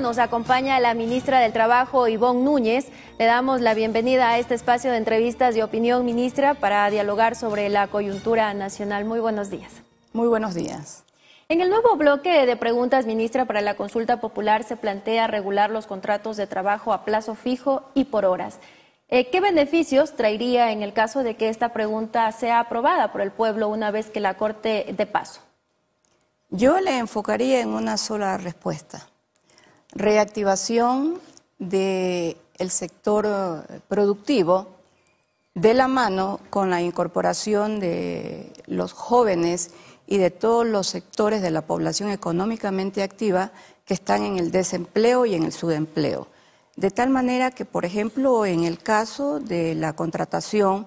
Nos acompaña la ministra del Trabajo, Ivonne Núñez. Le damos la bienvenida a este espacio de entrevistas y opinión, ministra, para dialogar sobre la coyuntura nacional. Muy buenos días. Muy buenos días. En el nuevo bloque de preguntas, ministra, para la consulta popular se plantea regular los contratos de trabajo a plazo fijo y por horas. Eh, ¿Qué beneficios traería en el caso de que esta pregunta sea aprobada por el pueblo una vez que la Corte de paso? Yo le enfocaría en una sola respuesta reactivación del sector eh, productivo de la mano con la incorporación de los jóvenes y de todos los sectores de la población económicamente activa que están en el desempleo y en el subempleo. De tal manera que, por ejemplo, en el caso de la contratación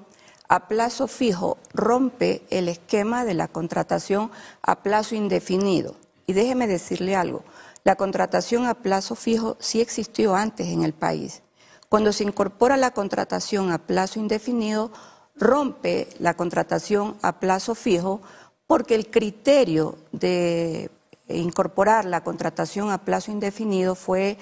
a plazo fijo, rompe el esquema de la contratación a plazo indefinido. Y déjeme decirle algo, la contratación a plazo fijo sí existió antes en el país. Cuando se incorpora la contratación a plazo indefinido, rompe la contratación a plazo fijo porque el criterio de incorporar la contratación a plazo indefinido fue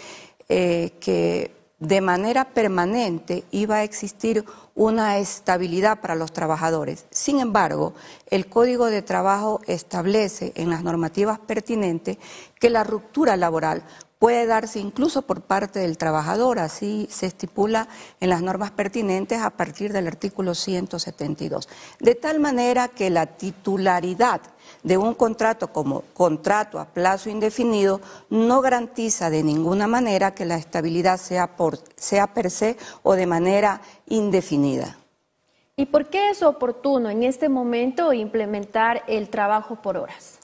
eh, que de manera permanente iba a existir una estabilidad para los trabajadores. Sin embargo, el Código de Trabajo establece en las normativas pertinentes que la ruptura laboral puede darse incluso por parte del trabajador, así se estipula en las normas pertinentes a partir del artículo 172. De tal manera que la titularidad de un contrato como contrato a plazo indefinido no garantiza de ninguna manera que la estabilidad sea, por, sea per se o de manera indefinida. ¿Y por qué es oportuno en este momento implementar el trabajo por horas?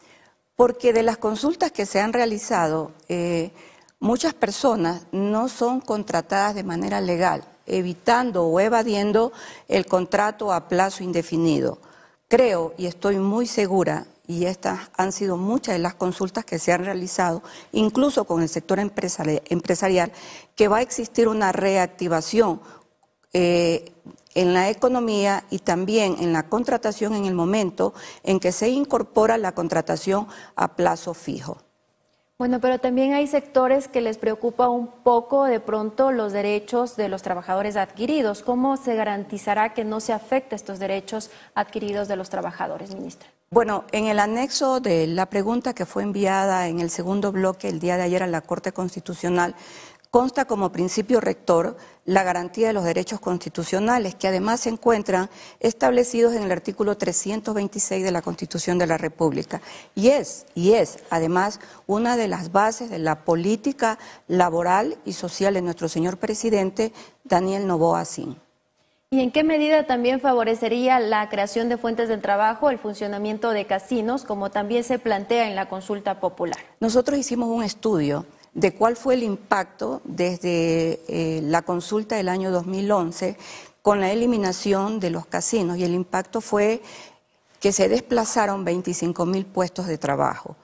porque de las consultas que se han realizado, eh, muchas personas no son contratadas de manera legal, evitando o evadiendo el contrato a plazo indefinido. Creo y estoy muy segura, y estas han sido muchas de las consultas que se han realizado, incluso con el sector empresarial, que va a existir una reactivación eh, en la economía y también en la contratación en el momento en que se incorpora la contratación a plazo fijo. Bueno, pero también hay sectores que les preocupa un poco de pronto los derechos de los trabajadores adquiridos. ¿Cómo se garantizará que no se afecte estos derechos adquiridos de los trabajadores, ministra? Bueno, en el anexo de la pregunta que fue enviada en el segundo bloque el día de ayer a la Corte Constitucional, consta como principio rector la garantía de los derechos constitucionales, que además se encuentran establecidos en el artículo 326 de la Constitución de la República. Y es, y es, además, una de las bases de la política laboral y social de nuestro señor presidente, Daniel Novoa Sin. ¿Y en qué medida también favorecería la creación de fuentes de trabajo el funcionamiento de casinos, como también se plantea en la consulta popular? Nosotros hicimos un estudio de cuál fue el impacto desde eh, la consulta del año 2011 con la eliminación de los casinos y el impacto fue que se desplazaron 25 mil puestos de trabajo.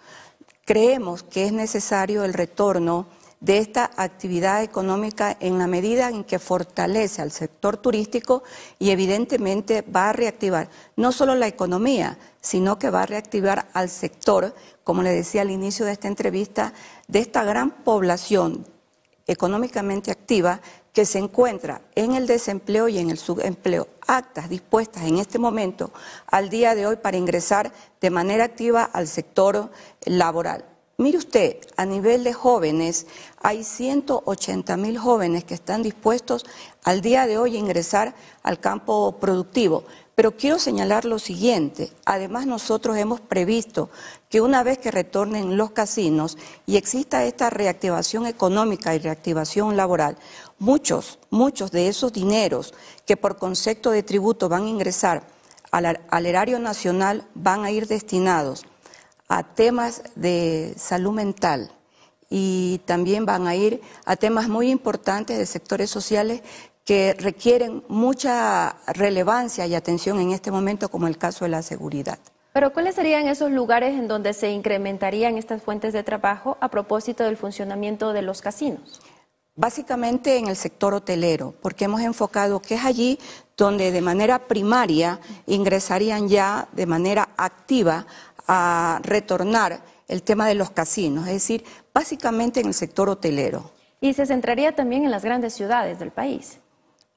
Creemos que es necesario el retorno de esta actividad económica en la medida en que fortalece al sector turístico y evidentemente va a reactivar no solo la economía, sino que va a reactivar al sector, como le decía al inicio de esta entrevista, de esta gran población económicamente activa que se encuentra en el desempleo y en el subempleo. Actas dispuestas en este momento, al día de hoy, para ingresar de manera activa al sector laboral. Mire usted, a nivel de jóvenes, hay 180 mil jóvenes que están dispuestos al día de hoy a ingresar al campo productivo. Pero quiero señalar lo siguiente, además nosotros hemos previsto que una vez que retornen los casinos y exista esta reactivación económica y reactivación laboral, muchos, muchos de esos dineros que por concepto de tributo van a ingresar al, al erario nacional van a ir destinados a temas de salud mental y también van a ir a temas muy importantes de sectores sociales que requieren mucha relevancia y atención en este momento, como el caso de la seguridad. Pero ¿cuáles serían esos lugares en donde se incrementarían estas fuentes de trabajo a propósito del funcionamiento de los casinos? Básicamente en el sector hotelero, porque hemos enfocado que es allí donde de manera primaria ingresarían ya de manera activa a retornar el tema de los casinos, es decir, básicamente en el sector hotelero. ¿Y se centraría también en las grandes ciudades del país?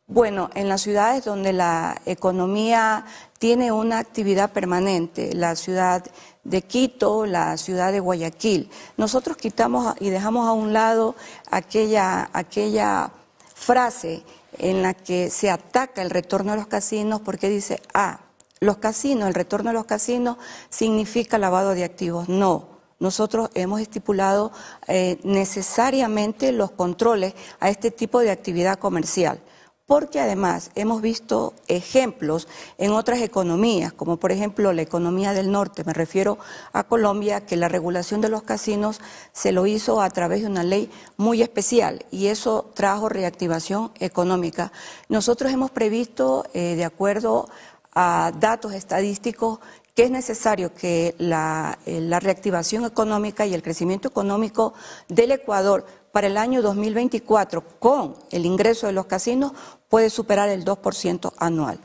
Bueno, en las ciudades donde la economía tiene una actividad permanente, la ciudad de Quito, la ciudad de Guayaquil. Nosotros quitamos y dejamos a un lado aquella, aquella frase en la que se ataca el retorno a los casinos porque dice, ah, los casinos, el retorno a los casinos significa lavado de activos. No. Nosotros hemos estipulado eh, necesariamente los controles a este tipo de actividad comercial porque además hemos visto ejemplos en otras economías, como por ejemplo la economía del norte, me refiero a Colombia, que la regulación de los casinos se lo hizo a través de una ley muy especial y eso trajo reactivación económica. Nosotros hemos previsto, eh, de acuerdo a datos estadísticos que es necesario que eh, la, reactivación económica y el crecimiento económico del Ecuador para el año 2024 con el ingreso de los casinos puede superar el 2% anual.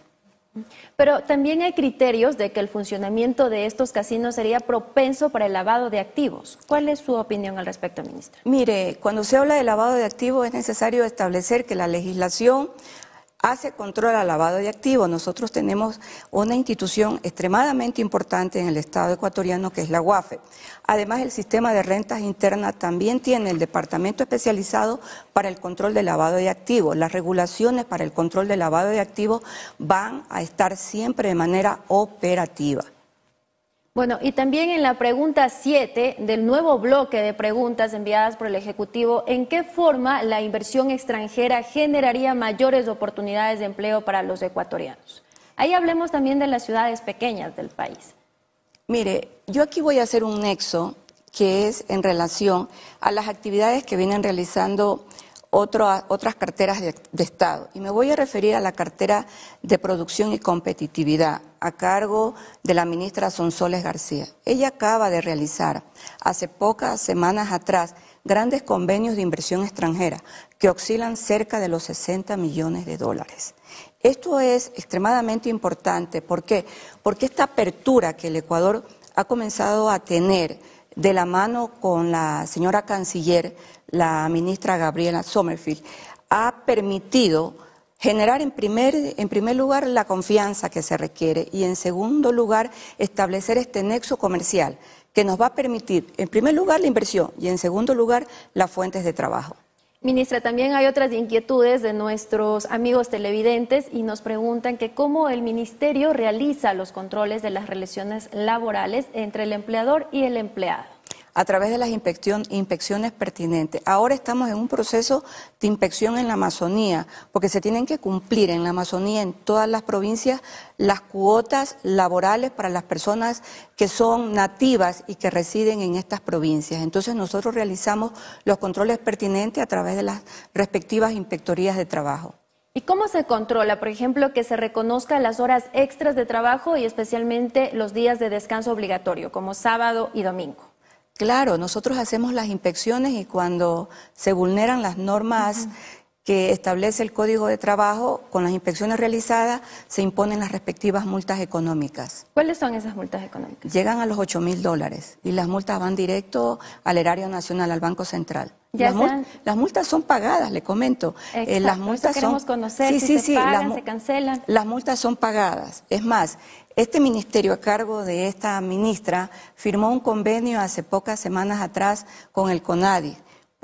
Pero también hay criterios de que el funcionamiento de estos casinos sería propenso para el lavado de activos. ¿Cuál es su opinión al respecto, ministra? Mire, cuando se habla de lavado de activos es necesario establecer que la legislación hace control al lavado de activos. Nosotros tenemos una institución extremadamente importante en el Estado ecuatoriano que es la UAFE. Además, el sistema de rentas internas también tiene el Departamento Especializado para el Control del Lavado de Activos. Las regulaciones para el control del lavado de activos van a estar siempre de manera operativa. Bueno, y también en la pregunta 7 del nuevo bloque de preguntas enviadas por el Ejecutivo, ¿en qué forma la inversión extranjera generaría mayores oportunidades de empleo para los ecuatorianos? Ahí hablemos también de las ciudades pequeñas del país. Mire, yo aquí voy a hacer un nexo que es en relación a las actividades que vienen realizando otras carteras de, de, Estado. Y me voy a referir a la cartera de Producción y Competitividad, a cargo de la ministra Sonsoles García. Ella acaba de realizar, hace pocas semanas atrás, grandes convenios de inversión extranjera que oscilan cerca de los 60 millones de dólares. Esto es extremadamente importante. ¿Por qué? Porque esta apertura que el Ecuador ha comenzado a tener de la mano con la señora canciller, la ministra Gabriela Sommerfield, ha permitido generar en primer, en primer lugar la confianza que se requiere y en segundo lugar establecer este nexo comercial que nos va a permitir, en primer lugar, la inversión y en segundo lugar, las fuentes de trabajo. Ministra, también hay otras inquietudes de nuestros amigos televidentes y nos preguntan que cómo el ministerio realiza los controles de las relaciones laborales entre el empleador y el empleado a través de las inspecciones pertinentes. Ahora estamos en un proceso de inspección en la Amazonía, porque se tienen que cumplir en la Amazonía, en todas las provincias, las cuotas laborales para las personas que son nativas y que residen en estas provincias. Entonces nosotros realizamos los controles pertinentes a través de las respectivas inspectorías de trabajo. ¿Y cómo se controla, por ejemplo, que se reconozcan las horas extras de trabajo y especialmente los días de descanso obligatorio, como sábado y domingo? Claro, nosotros hacemos las inspecciones y cuando se vulneran las normas que establece el Código de Trabajo, con las inspecciones realizadas se imponen las respectivas multas económicas. ¿Cuáles son esas multas económicas? Llegan a los 8 mil dólares y las multas van directo al erario nacional, al Banco Central. Ya las, multas, las, multas son pagadas, le comento. Eh, las multas Eso queremos conocer si se pagan, se cancelan. Las multas son pagadas. Es más, este ministerio a cargo de esta ministra firmó un convenio hace pocas semanas atrás con el CONADI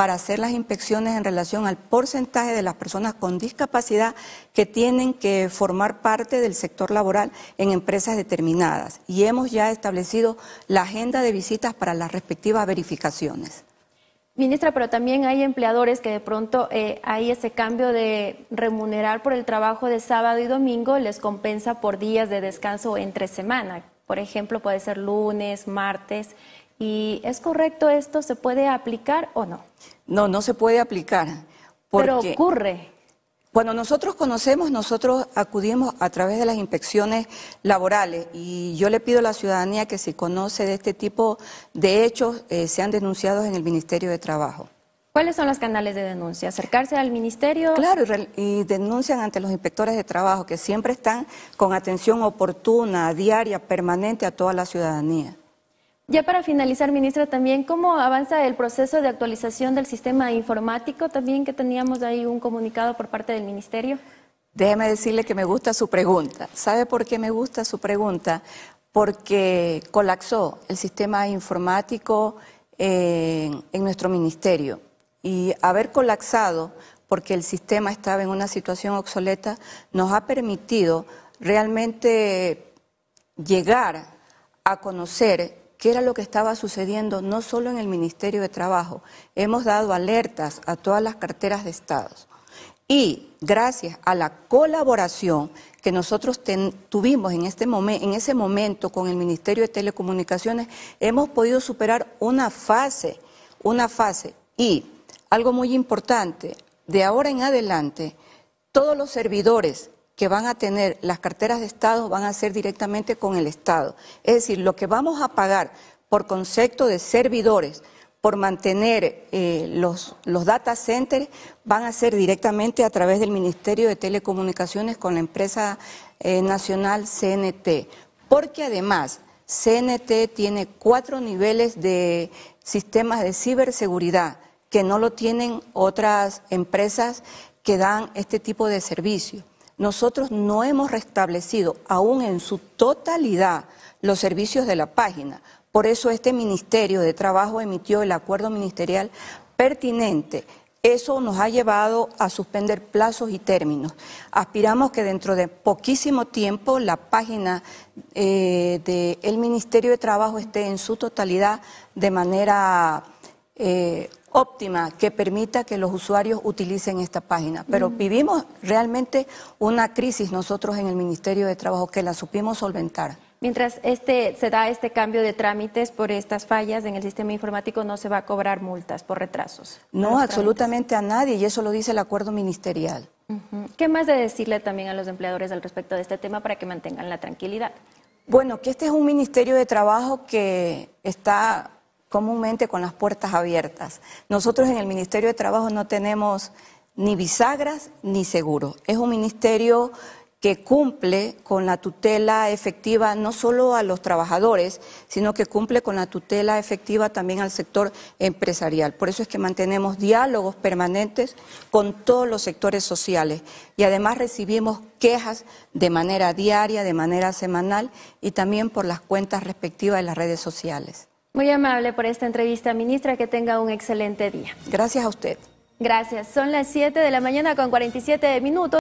para hacer las inspecciones en relación al porcentaje de las personas con discapacidad que tienen que formar parte del sector laboral en empresas determinadas. Y hemos ya establecido la agenda de visitas para las respectivas verificaciones. Ministra, pero también hay empleadores que de pronto eh, hay ese cambio de remunerar por el trabajo de sábado y domingo, les compensa por días de descanso entre semana. Por ejemplo, puede ser lunes, martes. ¿Y es correcto esto? ¿Se puede aplicar o no? No, no se puede aplicar. Pero ocurre. Cuando nosotros conocemos, nosotros acudimos a través de las inspecciones laborales y yo le pido a la ciudadanía que si conoce de este tipo de hechos, eh, sean denunciados en el Ministerio de Trabajo. ¿Cuáles son los canales de denuncia? ¿Acercarse al ministerio? Claro, y, denuncian ante los inspectores de trabajo, que siempre están con atención oportuna, diaria, permanente a toda la ciudadanía. Ya para finalizar, ministra, también, ¿cómo avanza el proceso de actualización del sistema informático? También que teníamos ahí un comunicado por parte del ministerio. Déjeme decirle que me gusta su pregunta. ¿Sabe por qué me gusta su pregunta? Porque colapsó el sistema informático eh, en, nuestro ministerio. Y haber colapsado porque el sistema estaba en una situación obsoleta nos ha permitido realmente llegar a conocer que era lo que estaba sucediendo no solo en el Ministerio de Trabajo, hemos dado alertas a todas las carteras de estados Y gracias a la colaboración que nosotros tuvimos en, este en ese momento con el Ministerio de Telecomunicaciones, hemos podido superar una fase, una fase. Y algo muy importante, de ahora en adelante, todos los servidores que van a tener las carteras de Estado van a ser directamente con el Estado. Es decir, lo que vamos a pagar por concepto de servidores, por mantener eh, los, data centers, van a ser directamente a través del Ministerio de Telecomunicaciones con la empresa eh, nacional CNT. Porque además, CNT tiene cuatro niveles de sistemas de ciberseguridad que no lo tienen otras empresas que dan este tipo de servicios nosotros no hemos restablecido aún en su totalidad los servicios de la página. Por eso este Ministerio de Trabajo emitió el acuerdo ministerial pertinente. Eso nos ha llevado a suspender plazos y términos. Aspiramos que dentro de poquísimo tiempo la página eh, del Ministerio de Trabajo esté en su totalidad de manera eh, óptima que permita que los usuarios utilicen esta página. Pero vivimos realmente una crisis nosotros en el Ministerio de Trabajo que la supimos solventar. Mientras este, se da este cambio de trámites por estas fallas en el sistema informático, no se va a cobrar multas por retrasos. No, absolutamente a nadie, y eso lo dice el acuerdo ministerial. ¿Qué más de decirle también a los empleadores al respecto de este tema para que mantengan la tranquilidad? Bueno, que este es un ministerio de trabajo que está comúnmente con las puertas abiertas. Nosotros en el Ministerio de Trabajo no tenemos ni bisagras ni seguros. Es un ministerio que cumple con la tutela efectiva no solo a los trabajadores, sino que cumple con la tutela efectiva también al sector empresarial. Por eso es que mantenemos diálogos permanentes con todos los sectores sociales y además recibimos quejas de manera diaria, de manera semanal y también por las cuentas respectivas de las redes sociales. Muy amable por esta entrevista, ministra. Que tenga un excelente día. Gracias a usted. Gracias. Son las 7 de la mañana con 47 minutos.